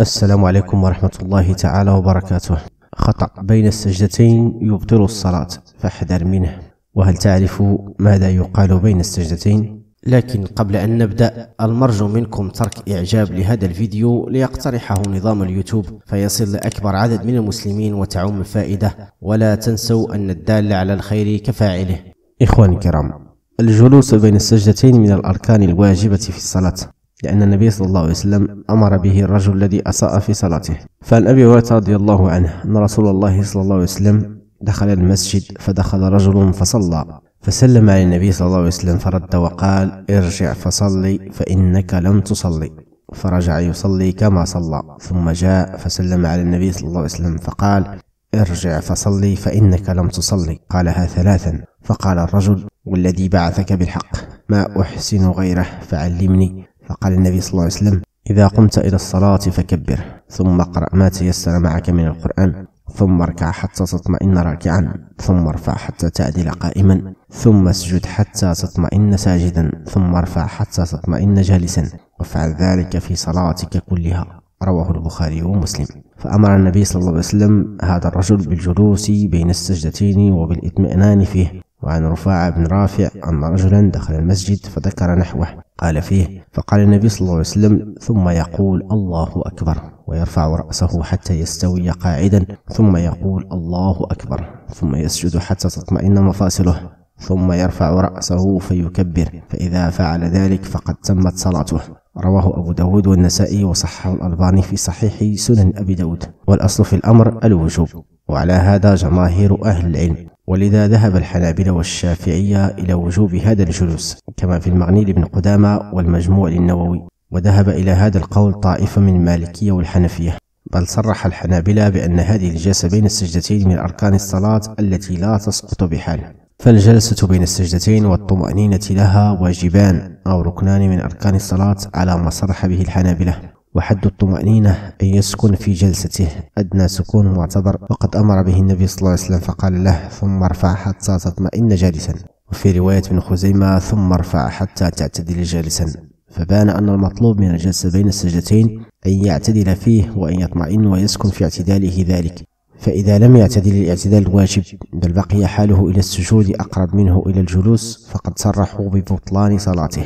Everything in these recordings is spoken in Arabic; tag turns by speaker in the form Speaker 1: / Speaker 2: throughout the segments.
Speaker 1: السلام عليكم ورحمة الله تعالى وبركاته خطأ بين السجدتين يبطل الصلاة فاحذر منه وهل تعرف ماذا يقال بين السجدتين؟ لكن قبل أن نبدأ المرجو منكم ترك إعجاب لهذا الفيديو ليقترحه نظام اليوتيوب فيصل لأكبر عدد من المسلمين وتعم الفائدة ولا تنسوا أن الدال على الخير كفاعله إخواني الكرام الجلوس بين السجدتين من الأركان الواجبة في الصلاة لأن النبي صلى الله عليه وسلم أمر به الرجل الذي أساء في صلاته فعن أبي هريرة رضي الله عنه أن رسول الله صلى الله عليه وسلم دخل المسجد فدخل رجل فصلى فسلم على النبي صلى الله عليه وسلم فرد وقال ارجع فصلي فإنك لم تصلي فرجع يصلي كما صلى ثم جاء فسلم على النبي صلى الله عليه وسلم فقال ارجع فصلي فإنك لم تصلي قالها ثلاثا فقال الرجل والذي بعثك بالحق ما أحسن غيره فعلمني فقال النبي صلى الله عليه وسلم إذا قمت إلى الصلاة فكبر ثم اقرأ ما تيسر معك من القرآن ثم اركع حتى تطمئن راكعا ثم ارفع حتى تعدل قائما ثم اسجد حتى تطمئن ساجدا ثم ارفع حتى تطمئن جالسا وافعل ذلك في صلاتك كلها رواه البخاري ومسلم فأمر النبي صلى الله عليه وسلم هذا الرجل بالجلوس بين السجدتين وبالإطمئنان فيه وعن رفاعة بن رافع أن رجلا دخل المسجد فذكر نحوه قال فيه فقال النبي صلى الله عليه وسلم ثم يقول الله أكبر ويرفع رأسه حتى يستوي قاعدا ثم يقول الله أكبر ثم يسجد حتى تطمئن مفاصله ثم يرفع رأسه فيكبر فإذا فعل ذلك فقد تمت صلاته رواه أبو داود والنسائي وصححه الألباني في صحيح سنن أبي داود والأصل في الأمر الوجوب وعلى هذا جماهير أهل العلم ولذا ذهب الحنابلة والشافعية إلى وجوب هذا الجلوس كما في المعني لابن قدامة والمجموع للنووي وذهب إلى هذا القول طائفة من المالكية والحنفية بل صرح الحنابلة بأن هذه الجلسة بين السجدتين من أركان الصلاة التي لا تسقط بحال فالجلسة بين السجدتين والطمأنينة لها واجبان أو ركنان من أركان الصلاة على ما صرح به الحنابلة وحد الطمأنينة أن يسكن في جلسته أدنى سكون معتبر وقد أمر به النبي صلى الله عليه وسلم فقال له ثم ارفع حتى تطمئن جالسا وفي رواية ابن خزيمة ثم ارفع حتى تعتدل جالسا فبان أن المطلوب من الجلسة بين السجدتين أن يعتدل فيه وأن يطمئن ويسكن في اعتداله ذلك فإذا لم يعتدل الاعتدال الواجب بل بقي حاله إلى السجود أقرب منه إلى الجلوس فقد صرحوا ببطلان صلاته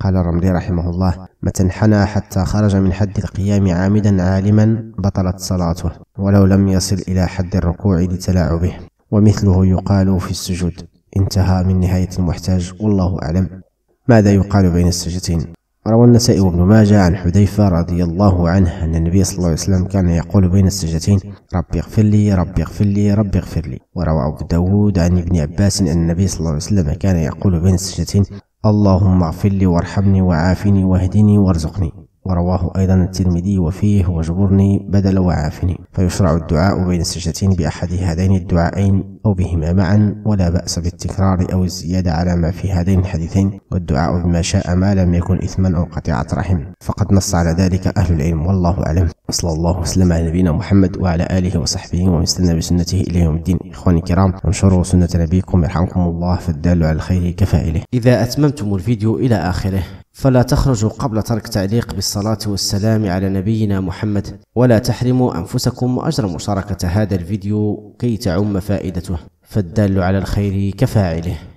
Speaker 1: قال الرملي رحمه الله متى انحنى حتى خرج من حد القيام عامدا عالما بطلت صلاته ولو لم يصل إلى حد الركوع لتلاعبه ومثله يقال في السجود انتهى من نهاية المحتاج والله أعلم ماذا يقال بين السجدتين روى النسائي وابن ماجه عن حذيفة رضي الله عنه أن النبي صلى الله عليه وسلم كان يقول بين السجدتين ربي اغفر لي ربي اغفر لي ربي اغفر لي وروى أبو داود عن ابن عباس أن النبي صلى الله عليه وسلم كان يقول بين السجدتين اللهم اغفر لي وارحمني وعافني واهدني وارزقني ورواه أيضا الترمذي وفيه واجبرني بدل وعافني فيشرع الدعاء بين السجدتين بأحد هذين الدعائين أو بهما معا ولا بأس بالتكرار أو الزيادة على ما في هذين الحديثين والدعاء بما شاء ما لم يكن إثما أو قطيعة رحم فقد نص على ذلك أهل العلم والله أعلم صلى الله وسلم على نبينا محمد وعلى آله وصحبه ومن استنى بسنته إلى يوم الدين إخواني الكرام انشروا سنة نبيكم يرحمكم الله فالدال على الخير كفائله إذا أتممتم الفيديو إلى آخره فلا تخرجوا قبل ترك تعليق بالصلاة والسلام على نبينا محمد ولا تحرموا أنفسكم أجر مشاركة هذا الفيديو كي تعم فائدته فالدال على الخير كفاعله